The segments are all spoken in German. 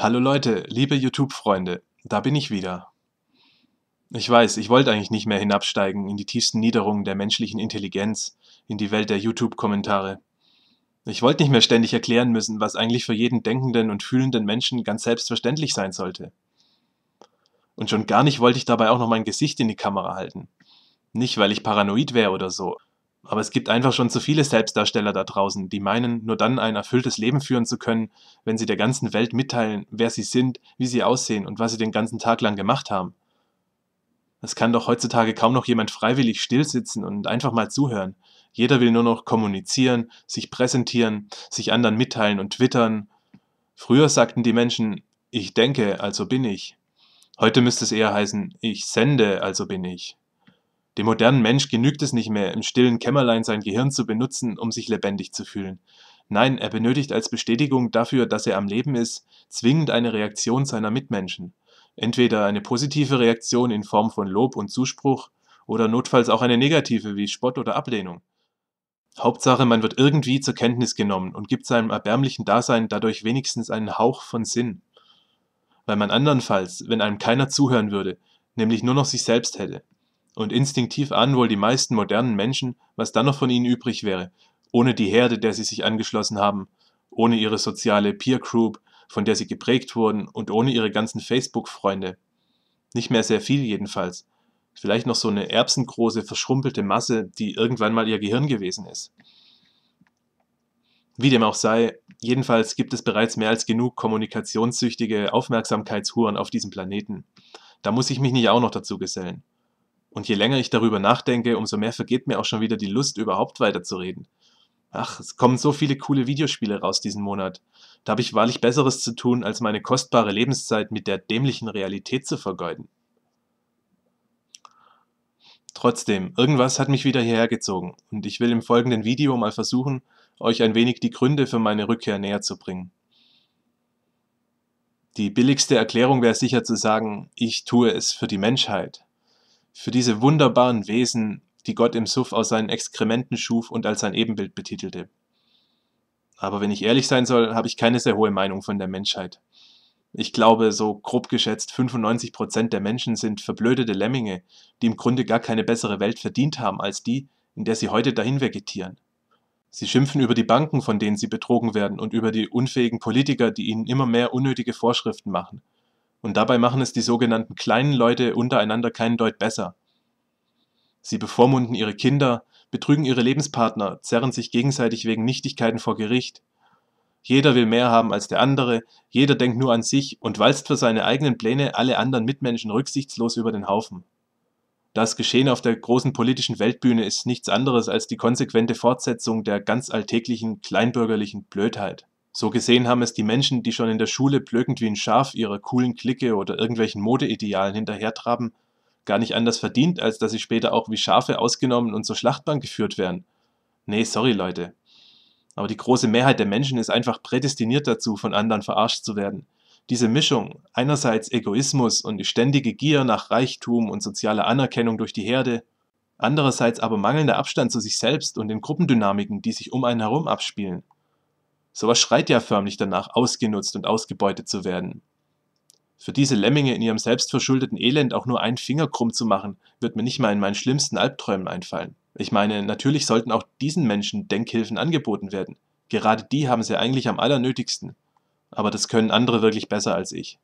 Hallo Leute, liebe YouTube-Freunde, da bin ich wieder. Ich weiß, ich wollte eigentlich nicht mehr hinabsteigen in die tiefsten Niederungen der menschlichen Intelligenz, in die Welt der YouTube-Kommentare. Ich wollte nicht mehr ständig erklären müssen, was eigentlich für jeden denkenden und fühlenden Menschen ganz selbstverständlich sein sollte. Und schon gar nicht wollte ich dabei auch noch mein Gesicht in die Kamera halten. Nicht, weil ich paranoid wäre oder so, aber es gibt einfach schon zu viele Selbstdarsteller da draußen, die meinen, nur dann ein erfülltes Leben führen zu können, wenn sie der ganzen Welt mitteilen, wer sie sind, wie sie aussehen und was sie den ganzen Tag lang gemacht haben. Es kann doch heutzutage kaum noch jemand freiwillig stillsitzen und einfach mal zuhören. Jeder will nur noch kommunizieren, sich präsentieren, sich anderen mitteilen und twittern. Früher sagten die Menschen, ich denke, also bin ich. Heute müsste es eher heißen, ich sende, also bin ich. Dem modernen Mensch genügt es nicht mehr, im stillen Kämmerlein sein Gehirn zu benutzen, um sich lebendig zu fühlen. Nein, er benötigt als Bestätigung dafür, dass er am Leben ist, zwingend eine Reaktion seiner Mitmenschen. Entweder eine positive Reaktion in Form von Lob und Zuspruch oder notfalls auch eine negative wie Spott oder Ablehnung. Hauptsache, man wird irgendwie zur Kenntnis genommen und gibt seinem erbärmlichen Dasein dadurch wenigstens einen Hauch von Sinn. Weil man andernfalls, wenn einem keiner zuhören würde, nämlich nur noch sich selbst hätte, und instinktiv an wohl die meisten modernen Menschen, was dann noch von ihnen übrig wäre, ohne die Herde, der sie sich angeschlossen haben, ohne ihre soziale Peer Group, von der sie geprägt wurden und ohne ihre ganzen Facebook-Freunde. Nicht mehr sehr viel jedenfalls. Vielleicht noch so eine erbsengroße, verschrumpelte Masse, die irgendwann mal ihr Gehirn gewesen ist. Wie dem auch sei, jedenfalls gibt es bereits mehr als genug kommunikationssüchtige Aufmerksamkeitshuren auf diesem Planeten. Da muss ich mich nicht auch noch dazu gesellen. Und je länger ich darüber nachdenke, umso mehr vergeht mir auch schon wieder die Lust, überhaupt weiterzureden. Ach, es kommen so viele coole Videospiele raus diesen Monat. Da habe ich wahrlich Besseres zu tun, als meine kostbare Lebenszeit mit der dämlichen Realität zu vergeuden. Trotzdem, irgendwas hat mich wieder hierher gezogen und ich will im folgenden Video mal versuchen, euch ein wenig die Gründe für meine Rückkehr näher zu bringen. Die billigste Erklärung wäre sicher zu sagen, ich tue es für die Menschheit für diese wunderbaren Wesen, die Gott im Suff aus seinen Exkrementen schuf und als sein Ebenbild betitelte. Aber wenn ich ehrlich sein soll, habe ich keine sehr hohe Meinung von der Menschheit. Ich glaube, so grob geschätzt, 95% Prozent der Menschen sind verblödete Lemminge, die im Grunde gar keine bessere Welt verdient haben als die, in der sie heute dahin vegetieren. Sie schimpfen über die Banken, von denen sie betrogen werden, und über die unfähigen Politiker, die ihnen immer mehr unnötige Vorschriften machen. Und dabei machen es die sogenannten kleinen Leute untereinander keinen Deut besser. Sie bevormunden ihre Kinder, betrügen ihre Lebenspartner, zerren sich gegenseitig wegen Nichtigkeiten vor Gericht. Jeder will mehr haben als der andere, jeder denkt nur an sich und walzt für seine eigenen Pläne alle anderen Mitmenschen rücksichtslos über den Haufen. Das Geschehen auf der großen politischen Weltbühne ist nichts anderes als die konsequente Fortsetzung der ganz alltäglichen kleinbürgerlichen Blödheit. So gesehen haben es die Menschen, die schon in der Schule blökend wie ein Schaf ihrer coolen Clique oder irgendwelchen Modeidealen hinterhertraben, gar nicht anders verdient, als dass sie später auch wie Schafe ausgenommen und zur Schlachtbank geführt werden. Nee, sorry Leute. Aber die große Mehrheit der Menschen ist einfach prädestiniert dazu, von anderen verarscht zu werden. Diese Mischung, einerseits Egoismus und die ständige Gier nach Reichtum und sozialer Anerkennung durch die Herde, andererseits aber mangelnder Abstand zu sich selbst und den Gruppendynamiken, die sich um einen herum abspielen, Sowas schreit ja förmlich danach, ausgenutzt und ausgebeutet zu werden. Für diese Lemminge in ihrem selbstverschuldeten Elend auch nur einen Finger krumm zu machen, wird mir nicht mal in meinen schlimmsten Albträumen einfallen. Ich meine, natürlich sollten auch diesen Menschen Denkhilfen angeboten werden. Gerade die haben sie eigentlich am allernötigsten. Aber das können andere wirklich besser als ich.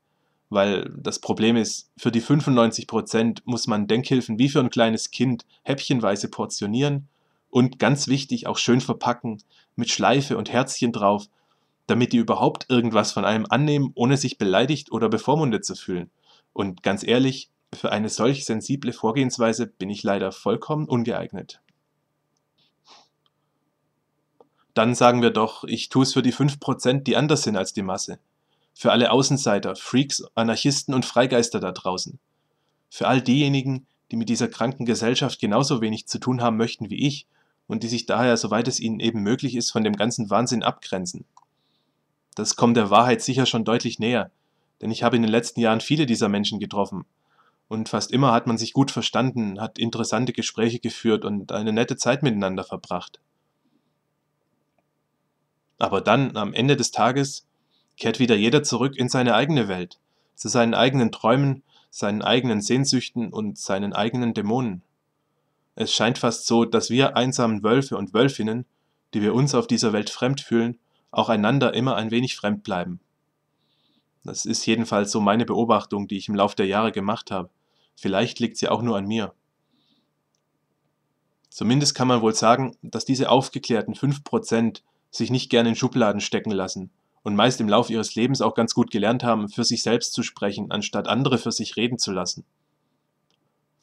Weil das Problem ist, für die 95% muss man Denkhilfen wie für ein kleines Kind häppchenweise portionieren und ganz wichtig auch schön verpacken, mit Schleife und Herzchen drauf, damit die überhaupt irgendwas von einem annehmen, ohne sich beleidigt oder bevormundet zu fühlen. Und ganz ehrlich, für eine solch sensible Vorgehensweise bin ich leider vollkommen ungeeignet. Dann sagen wir doch, ich tue es für die 5%, die anders sind als die Masse. Für alle Außenseiter, Freaks, Anarchisten und Freigeister da draußen. Für all diejenigen, die mit dieser kranken Gesellschaft genauso wenig zu tun haben möchten wie ich und die sich daher, soweit es ihnen eben möglich ist, von dem ganzen Wahnsinn abgrenzen. Das kommt der Wahrheit sicher schon deutlich näher, denn ich habe in den letzten Jahren viele dieser Menschen getroffen. Und fast immer hat man sich gut verstanden, hat interessante Gespräche geführt und eine nette Zeit miteinander verbracht. Aber dann, am Ende des Tages, kehrt wieder jeder zurück in seine eigene Welt, zu seinen eigenen Träumen, seinen eigenen Sehnsüchten und seinen eigenen Dämonen. Es scheint fast so, dass wir einsamen Wölfe und Wölfinnen, die wir uns auf dieser Welt fremd fühlen, auch einander immer ein wenig fremd bleiben. Das ist jedenfalls so meine Beobachtung, die ich im Laufe der Jahre gemacht habe. Vielleicht liegt sie auch nur an mir. Zumindest kann man wohl sagen, dass diese aufgeklärten 5% sich nicht gerne in Schubladen stecken lassen und meist im Laufe ihres Lebens auch ganz gut gelernt haben, für sich selbst zu sprechen, anstatt andere für sich reden zu lassen.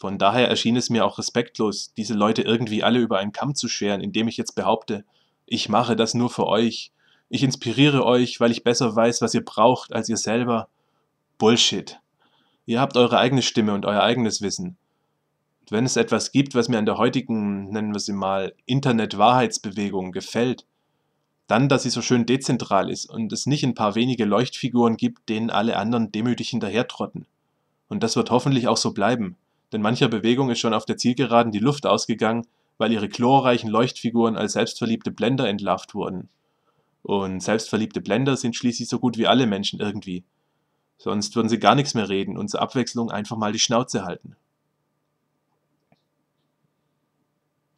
Von daher erschien es mir auch respektlos, diese Leute irgendwie alle über einen Kamm zu scheren, indem ich jetzt behaupte, ich mache das nur für euch. Ich inspiriere euch, weil ich besser weiß, was ihr braucht, als ihr selber. Bullshit. Ihr habt eure eigene Stimme und euer eigenes Wissen. Und wenn es etwas gibt, was mir an der heutigen, nennen wir sie mal, Internet-Wahrheitsbewegung gefällt, dann, dass sie so schön dezentral ist und es nicht ein paar wenige Leuchtfiguren gibt, denen alle anderen demütig hinterhertrotten. Und das wird hoffentlich auch so bleiben denn mancher Bewegung ist schon auf der Zielgeraden die Luft ausgegangen, weil ihre chlorreichen Leuchtfiguren als selbstverliebte Blender entlarvt wurden. Und selbstverliebte Blender sind schließlich so gut wie alle Menschen irgendwie. Sonst würden sie gar nichts mehr reden und zur Abwechslung einfach mal die Schnauze halten.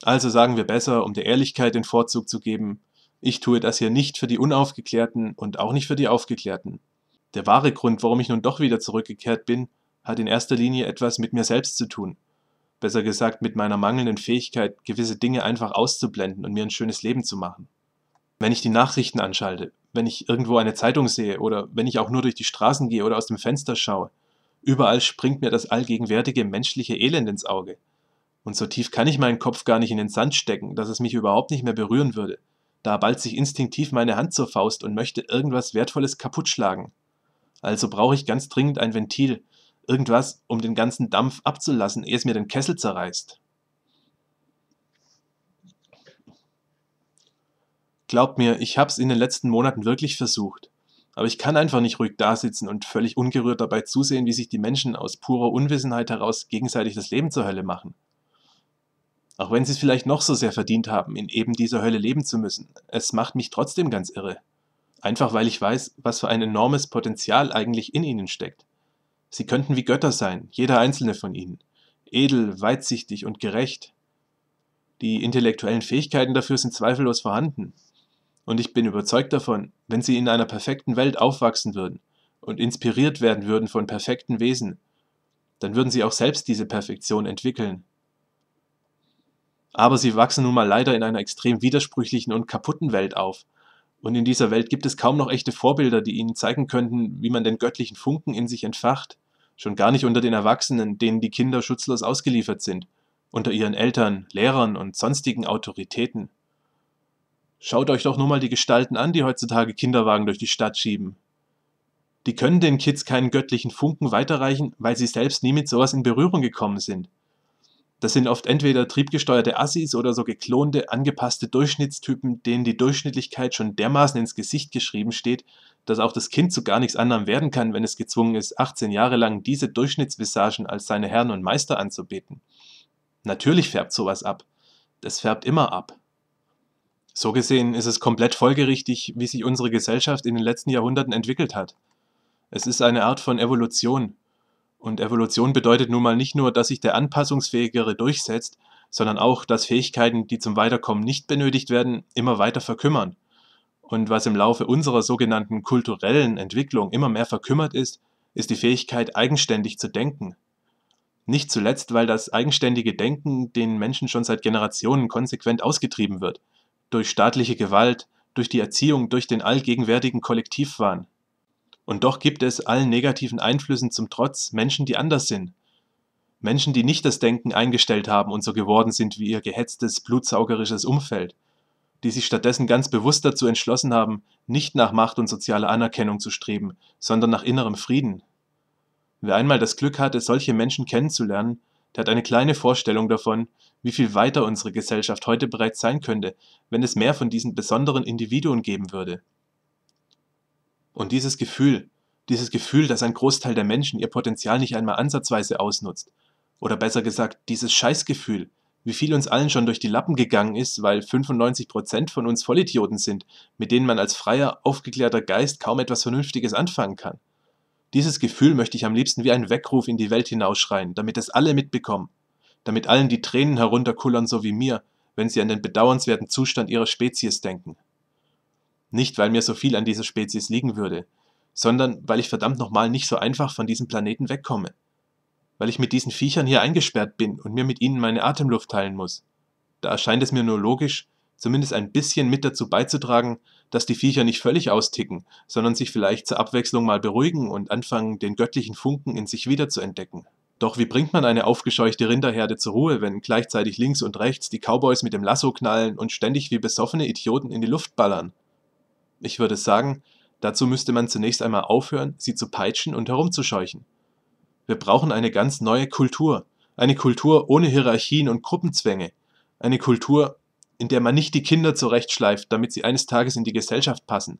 Also sagen wir besser, um der Ehrlichkeit den Vorzug zu geben, ich tue das hier nicht für die Unaufgeklärten und auch nicht für die Aufgeklärten. Der wahre Grund, warum ich nun doch wieder zurückgekehrt bin, hat in erster Linie etwas mit mir selbst zu tun. Besser gesagt mit meiner mangelnden Fähigkeit, gewisse Dinge einfach auszublenden und mir ein schönes Leben zu machen. Wenn ich die Nachrichten anschalte, wenn ich irgendwo eine Zeitung sehe oder wenn ich auch nur durch die Straßen gehe oder aus dem Fenster schaue, überall springt mir das allgegenwärtige menschliche Elend ins Auge. Und so tief kann ich meinen Kopf gar nicht in den Sand stecken, dass es mich überhaupt nicht mehr berühren würde. Da ballt sich instinktiv meine Hand zur Faust und möchte irgendwas Wertvolles kaputtschlagen. Also brauche ich ganz dringend ein Ventil, Irgendwas, um den ganzen Dampf abzulassen, ehe es mir den Kessel zerreißt. Glaubt mir, ich hab's in den letzten Monaten wirklich versucht. Aber ich kann einfach nicht ruhig dasitzen und völlig ungerührt dabei zusehen, wie sich die Menschen aus purer Unwissenheit heraus gegenseitig das Leben zur Hölle machen. Auch wenn sie es vielleicht noch so sehr verdient haben, in eben dieser Hölle leben zu müssen, es macht mich trotzdem ganz irre. Einfach weil ich weiß, was für ein enormes Potenzial eigentlich in ihnen steckt. Sie könnten wie Götter sein, jeder einzelne von ihnen, edel, weitsichtig und gerecht. Die intellektuellen Fähigkeiten dafür sind zweifellos vorhanden. Und ich bin überzeugt davon, wenn sie in einer perfekten Welt aufwachsen würden und inspiriert werden würden von perfekten Wesen, dann würden sie auch selbst diese Perfektion entwickeln. Aber sie wachsen nun mal leider in einer extrem widersprüchlichen und kaputten Welt auf. Und in dieser Welt gibt es kaum noch echte Vorbilder, die ihnen zeigen könnten, wie man den göttlichen Funken in sich entfacht schon gar nicht unter den Erwachsenen, denen die Kinder schutzlos ausgeliefert sind, unter ihren Eltern, Lehrern und sonstigen Autoritäten. Schaut euch doch nur mal die Gestalten an, die heutzutage Kinderwagen durch die Stadt schieben. Die können den Kids keinen göttlichen Funken weiterreichen, weil sie selbst nie mit sowas in Berührung gekommen sind. Das sind oft entweder triebgesteuerte Assis oder so geklonte, angepasste Durchschnittstypen, denen die Durchschnittlichkeit schon dermaßen ins Gesicht geschrieben steht, dass auch das Kind zu gar nichts anderem werden kann, wenn es gezwungen ist, 18 Jahre lang diese Durchschnittsvisagen als seine Herren und Meister anzubeten. Natürlich färbt sowas ab. Das färbt immer ab. So gesehen ist es komplett folgerichtig, wie sich unsere Gesellschaft in den letzten Jahrhunderten entwickelt hat. Es ist eine Art von Evolution. Und Evolution bedeutet nun mal nicht nur, dass sich der Anpassungsfähigere durchsetzt, sondern auch, dass Fähigkeiten, die zum Weiterkommen nicht benötigt werden, immer weiter verkümmern. Und was im Laufe unserer sogenannten kulturellen Entwicklung immer mehr verkümmert ist, ist die Fähigkeit, eigenständig zu denken. Nicht zuletzt, weil das eigenständige Denken den Menschen schon seit Generationen konsequent ausgetrieben wird. Durch staatliche Gewalt, durch die Erziehung, durch den allgegenwärtigen Kollektivwahn. Und doch gibt es allen negativen Einflüssen zum Trotz Menschen, die anders sind. Menschen, die nicht das Denken eingestellt haben und so geworden sind wie ihr gehetztes, blutsaugerisches Umfeld, die sich stattdessen ganz bewusst dazu entschlossen haben, nicht nach Macht und sozialer Anerkennung zu streben, sondern nach innerem Frieden. Wer einmal das Glück hatte, solche Menschen kennenzulernen, der hat eine kleine Vorstellung davon, wie viel weiter unsere Gesellschaft heute bereits sein könnte, wenn es mehr von diesen besonderen Individuen geben würde. Und dieses Gefühl, dieses Gefühl, dass ein Großteil der Menschen ihr Potenzial nicht einmal ansatzweise ausnutzt, oder besser gesagt, dieses Scheißgefühl, wie viel uns allen schon durch die Lappen gegangen ist, weil 95% Prozent von uns Vollidioten sind, mit denen man als freier, aufgeklärter Geist kaum etwas Vernünftiges anfangen kann. Dieses Gefühl möchte ich am liebsten wie ein Weckruf in die Welt hinausschreien, damit es alle mitbekommen, damit allen die Tränen herunterkullern, so wie mir, wenn sie an den bedauernswerten Zustand ihrer Spezies denken. Nicht, weil mir so viel an dieser Spezies liegen würde, sondern weil ich verdammt nochmal nicht so einfach von diesem Planeten wegkomme. Weil ich mit diesen Viechern hier eingesperrt bin und mir mit ihnen meine Atemluft teilen muss. Da erscheint es mir nur logisch, zumindest ein bisschen mit dazu beizutragen, dass die Viecher nicht völlig austicken, sondern sich vielleicht zur Abwechslung mal beruhigen und anfangen, den göttlichen Funken in sich wiederzuentdecken. Doch wie bringt man eine aufgescheuchte Rinderherde zur Ruhe, wenn gleichzeitig links und rechts die Cowboys mit dem Lasso knallen und ständig wie besoffene Idioten in die Luft ballern? Ich würde sagen, dazu müsste man zunächst einmal aufhören, sie zu peitschen und herumzuscheuchen. Wir brauchen eine ganz neue Kultur, eine Kultur ohne Hierarchien und Gruppenzwänge, eine Kultur, in der man nicht die Kinder zurechtschleift, damit sie eines Tages in die Gesellschaft passen,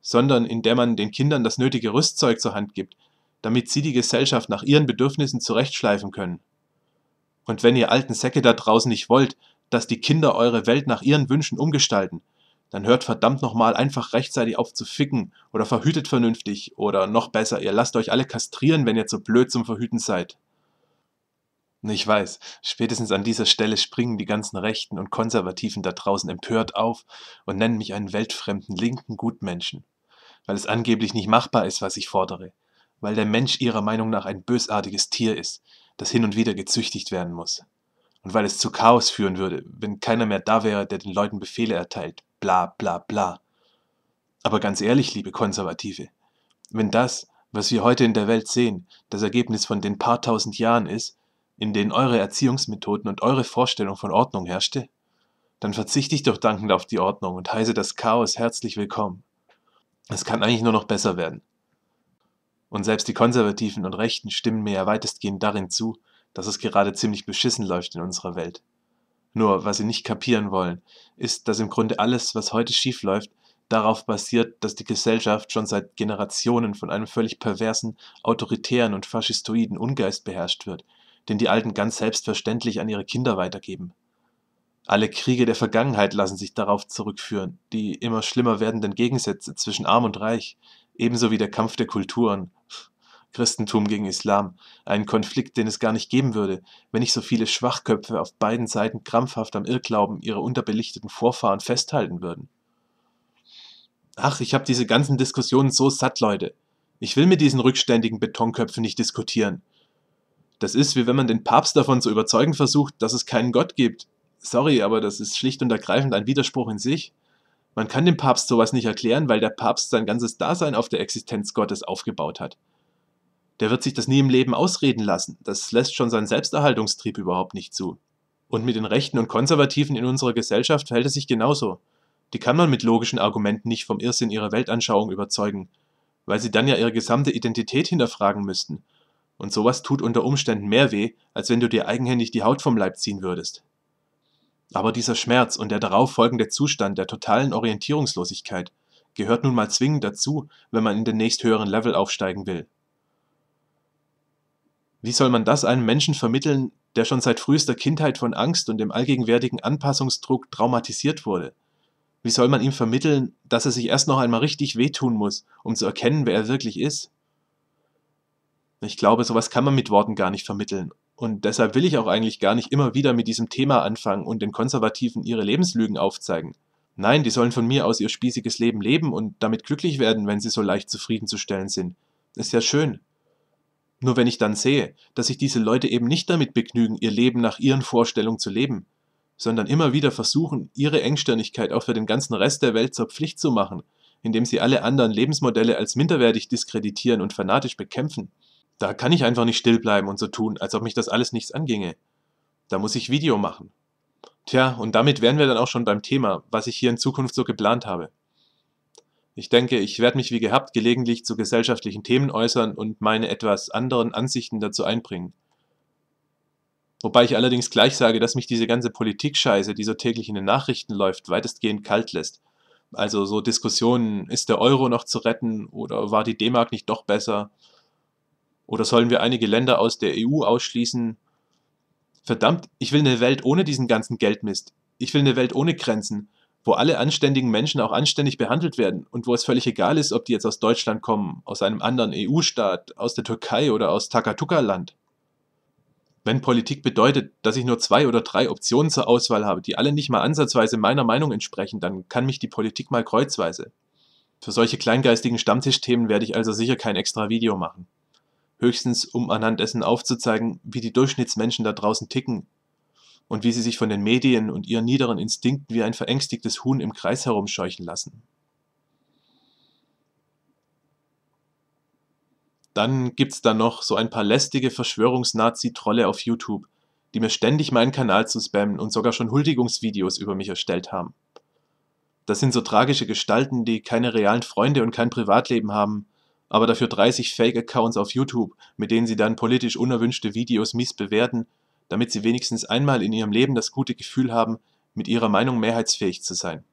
sondern in der man den Kindern das nötige Rüstzeug zur Hand gibt, damit sie die Gesellschaft nach ihren Bedürfnissen zurechtschleifen können. Und wenn ihr alten Säcke da draußen nicht wollt, dass die Kinder eure Welt nach ihren Wünschen umgestalten, dann hört verdammt nochmal einfach rechtzeitig auf zu ficken oder verhütet vernünftig oder noch besser, ihr lasst euch alle kastrieren, wenn ihr zu blöd zum Verhüten seid. Ich weiß, spätestens an dieser Stelle springen die ganzen Rechten und Konservativen da draußen empört auf und nennen mich einen weltfremden linken Gutmenschen, weil es angeblich nicht machbar ist, was ich fordere, weil der Mensch ihrer Meinung nach ein bösartiges Tier ist, das hin und wieder gezüchtigt werden muss, und weil es zu Chaos führen würde, wenn keiner mehr da wäre, der den Leuten Befehle erteilt, bla bla bla. Aber ganz ehrlich, liebe Konservative, wenn das, was wir heute in der Welt sehen, das Ergebnis von den paar tausend Jahren ist, in denen eure Erziehungsmethoden und eure Vorstellung von Ordnung herrschte, dann verzichte ich doch dankend auf die Ordnung und heiße das Chaos herzlich willkommen. Es kann eigentlich nur noch besser werden. Und selbst die Konservativen und Rechten stimmen mir ja weitestgehend darin zu, dass es gerade ziemlich beschissen läuft in unserer Welt. Nur, was sie nicht kapieren wollen, ist, dass im Grunde alles, was heute schiefläuft, darauf basiert, dass die Gesellschaft schon seit Generationen von einem völlig perversen, autoritären und faschistoiden Ungeist beherrscht wird, den die Alten ganz selbstverständlich an ihre Kinder weitergeben. Alle Kriege der Vergangenheit lassen sich darauf zurückführen, die immer schlimmer werdenden Gegensätze zwischen Arm und Reich, ebenso wie der Kampf der Kulturen, Christentum gegen Islam, einen Konflikt, den es gar nicht geben würde, wenn nicht so viele Schwachköpfe auf beiden Seiten krampfhaft am Irrglauben ihrer unterbelichteten Vorfahren festhalten würden. Ach, ich habe diese ganzen Diskussionen so satt, Leute. Ich will mit diesen rückständigen Betonköpfen nicht diskutieren. Das ist, wie wenn man den Papst davon zu überzeugen versucht, dass es keinen Gott gibt. Sorry, aber das ist schlicht und ergreifend ein Widerspruch in sich. Man kann dem Papst sowas nicht erklären, weil der Papst sein ganzes Dasein auf der Existenz Gottes aufgebaut hat. Der wird sich das nie im Leben ausreden lassen. Das lässt schon seinen Selbsterhaltungstrieb überhaupt nicht zu. Und mit den Rechten und Konservativen in unserer Gesellschaft verhält es sich genauso. Die kann man mit logischen Argumenten nicht vom Irrsinn ihrer Weltanschauung überzeugen, weil sie dann ja ihre gesamte Identität hinterfragen müssten. Und sowas tut unter Umständen mehr weh, als wenn du dir eigenhändig die Haut vom Leib ziehen würdest. Aber dieser Schmerz und der darauf folgende Zustand der totalen Orientierungslosigkeit gehört nun mal zwingend dazu, wenn man in den nächsthöheren Level aufsteigen will. Wie soll man das einem Menschen vermitteln, der schon seit frühester Kindheit von Angst und dem allgegenwärtigen Anpassungsdruck traumatisiert wurde? Wie soll man ihm vermitteln, dass er sich erst noch einmal richtig wehtun muss, um zu erkennen, wer er wirklich ist? Ich glaube, sowas kann man mit Worten gar nicht vermitteln. Und deshalb will ich auch eigentlich gar nicht immer wieder mit diesem Thema anfangen und den Konservativen ihre Lebenslügen aufzeigen. Nein, die sollen von mir aus ihr spießiges Leben leben und damit glücklich werden, wenn sie so leicht zufriedenzustellen sind. Ist ja schön. Nur wenn ich dann sehe, dass sich diese Leute eben nicht damit begnügen, ihr Leben nach ihren Vorstellungen zu leben, sondern immer wieder versuchen, ihre Engstirnigkeit auch für den ganzen Rest der Welt zur Pflicht zu machen, indem sie alle anderen Lebensmodelle als minderwertig diskreditieren und fanatisch bekämpfen, da kann ich einfach nicht still bleiben und so tun, als ob mich das alles nichts anginge. Da muss ich Video machen. Tja, und damit wären wir dann auch schon beim Thema, was ich hier in Zukunft so geplant habe. Ich denke, ich werde mich wie gehabt gelegentlich zu gesellschaftlichen Themen äußern und meine etwas anderen Ansichten dazu einbringen. Wobei ich allerdings gleich sage, dass mich diese ganze Politik-Scheiße, die so täglich in den Nachrichten läuft, weitestgehend kalt lässt. Also so Diskussionen, ist der Euro noch zu retten oder war die D-Mark nicht doch besser? Oder sollen wir einige Länder aus der EU ausschließen? Verdammt, ich will eine Welt ohne diesen ganzen Geldmist. Ich will eine Welt ohne Grenzen wo alle anständigen Menschen auch anständig behandelt werden und wo es völlig egal ist, ob die jetzt aus Deutschland kommen, aus einem anderen EU-Staat, aus der Türkei oder aus Takatuka-Land. Wenn Politik bedeutet, dass ich nur zwei oder drei Optionen zur Auswahl habe, die alle nicht mal ansatzweise meiner Meinung entsprechen, dann kann mich die Politik mal kreuzweise. Für solche kleingeistigen Stammtischthemen werde ich also sicher kein extra Video machen. Höchstens, um anhand dessen aufzuzeigen, wie die Durchschnittsmenschen da draußen ticken und wie sie sich von den Medien und ihren niederen Instinkten wie ein verängstigtes Huhn im Kreis herumscheuchen lassen. Dann gibt's da noch so ein paar lästige Verschwörungsnazi-Trolle auf YouTube, die mir ständig meinen Kanal zu spammen und sogar schon Huldigungsvideos über mich erstellt haben. Das sind so tragische Gestalten, die keine realen Freunde und kein Privatleben haben, aber dafür 30 Fake-Accounts auf YouTube, mit denen sie dann politisch unerwünschte Videos mies bewerten damit sie wenigstens einmal in ihrem Leben das gute Gefühl haben, mit ihrer Meinung mehrheitsfähig zu sein.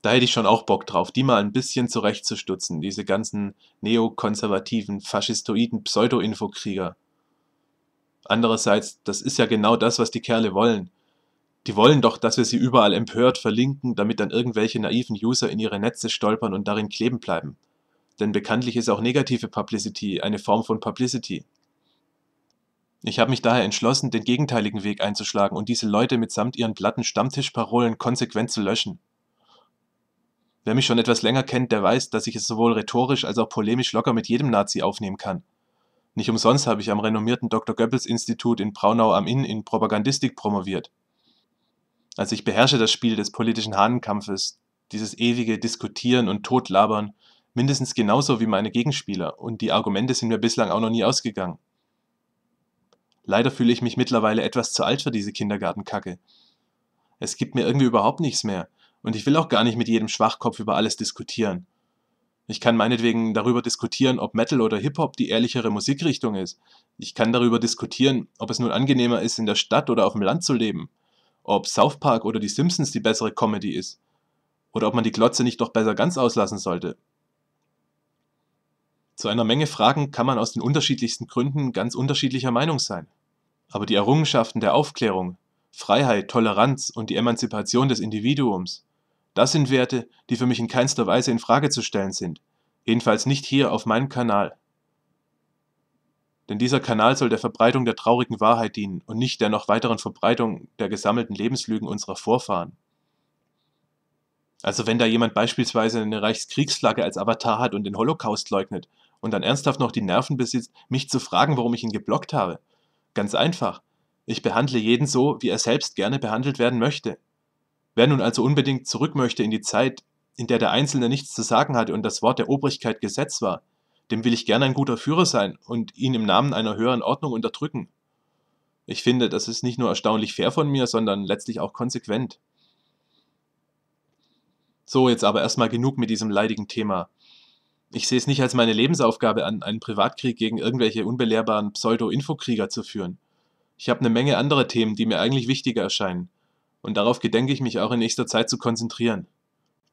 Da hätte ich schon auch Bock drauf, die mal ein bisschen zurechtzustutzen, diese ganzen neokonservativen, faschistoiden Pseudo-Infokrieger. Andererseits, das ist ja genau das, was die Kerle wollen. Die wollen doch, dass wir sie überall empört verlinken, damit dann irgendwelche naiven User in ihre Netze stolpern und darin kleben bleiben. Denn bekanntlich ist auch negative Publicity eine Form von Publicity. Ich habe mich daher entschlossen, den gegenteiligen Weg einzuschlagen und diese Leute mitsamt ihren platten Stammtischparolen konsequent zu löschen. Wer mich schon etwas länger kennt, der weiß, dass ich es sowohl rhetorisch als auch polemisch locker mit jedem Nazi aufnehmen kann. Nicht umsonst habe ich am renommierten Dr. Goebbels Institut in Braunau am Inn in Propagandistik promoviert. Also ich beherrsche das Spiel des politischen Hahnenkampfes, dieses ewige Diskutieren und Totlabern, mindestens genauso wie meine Gegenspieler, und die Argumente sind mir bislang auch noch nie ausgegangen. Leider fühle ich mich mittlerweile etwas zu alt für diese Kindergartenkacke. Es gibt mir irgendwie überhaupt nichts mehr. Und ich will auch gar nicht mit jedem Schwachkopf über alles diskutieren. Ich kann meinetwegen darüber diskutieren, ob Metal oder Hip-Hop die ehrlichere Musikrichtung ist. Ich kann darüber diskutieren, ob es nun angenehmer ist, in der Stadt oder auf dem Land zu leben. Ob South Park oder die Simpsons die bessere Comedy ist. Oder ob man die Glotze nicht doch besser ganz auslassen sollte. Zu einer Menge Fragen kann man aus den unterschiedlichsten Gründen ganz unterschiedlicher Meinung sein. Aber die Errungenschaften der Aufklärung, Freiheit, Toleranz und die Emanzipation des Individuums, das sind Werte, die für mich in keinster Weise in Frage zu stellen sind, jedenfalls nicht hier auf meinem Kanal. Denn dieser Kanal soll der Verbreitung der traurigen Wahrheit dienen und nicht der noch weiteren Verbreitung der gesammelten Lebenslügen unserer Vorfahren. Also wenn da jemand beispielsweise eine Reichskriegsflagge als Avatar hat und den Holocaust leugnet und dann ernsthaft noch die Nerven besitzt, mich zu fragen, warum ich ihn geblockt habe, Ganz einfach. Ich behandle jeden so, wie er selbst gerne behandelt werden möchte. Wer nun also unbedingt zurück möchte in die Zeit, in der der Einzelne nichts zu sagen hatte und das Wort der Obrigkeit Gesetz war, dem will ich gerne ein guter Führer sein und ihn im Namen einer höheren Ordnung unterdrücken. Ich finde, das ist nicht nur erstaunlich fair von mir, sondern letztlich auch konsequent. So, jetzt aber erstmal genug mit diesem leidigen Thema ich sehe es nicht als meine Lebensaufgabe an, einen Privatkrieg gegen irgendwelche unbelehrbaren Pseudo-Infokrieger zu führen. Ich habe eine Menge anderer Themen, die mir eigentlich wichtiger erscheinen. Und darauf gedenke ich mich auch in nächster Zeit zu konzentrieren.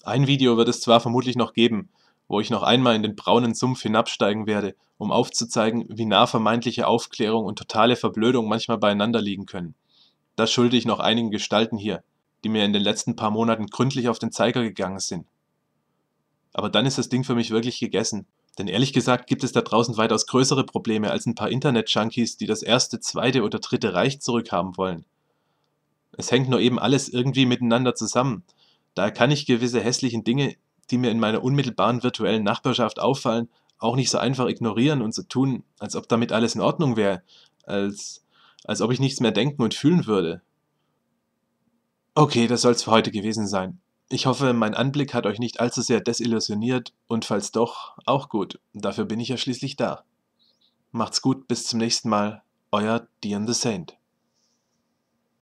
Ein Video wird es zwar vermutlich noch geben, wo ich noch einmal in den braunen Sumpf hinabsteigen werde, um aufzuzeigen, wie nah vermeintliche Aufklärung und totale Verblödung manchmal beieinander liegen können. Das schulde ich noch einigen Gestalten hier, die mir in den letzten paar Monaten gründlich auf den Zeiger gegangen sind. Aber dann ist das Ding für mich wirklich gegessen. Denn ehrlich gesagt gibt es da draußen weitaus größere Probleme als ein paar Internet-Junkies, die das erste, zweite oder dritte Reich zurückhaben wollen. Es hängt nur eben alles irgendwie miteinander zusammen. Daher kann ich gewisse hässlichen Dinge, die mir in meiner unmittelbaren virtuellen Nachbarschaft auffallen, auch nicht so einfach ignorieren und so tun, als ob damit alles in Ordnung wäre, als, als ob ich nichts mehr denken und fühlen würde. Okay, das soll's für heute gewesen sein. Ich hoffe, mein Anblick hat euch nicht allzu sehr desillusioniert und falls doch, auch gut. Dafür bin ich ja schließlich da. Macht's gut, bis zum nächsten Mal. Euer Dion the Saint.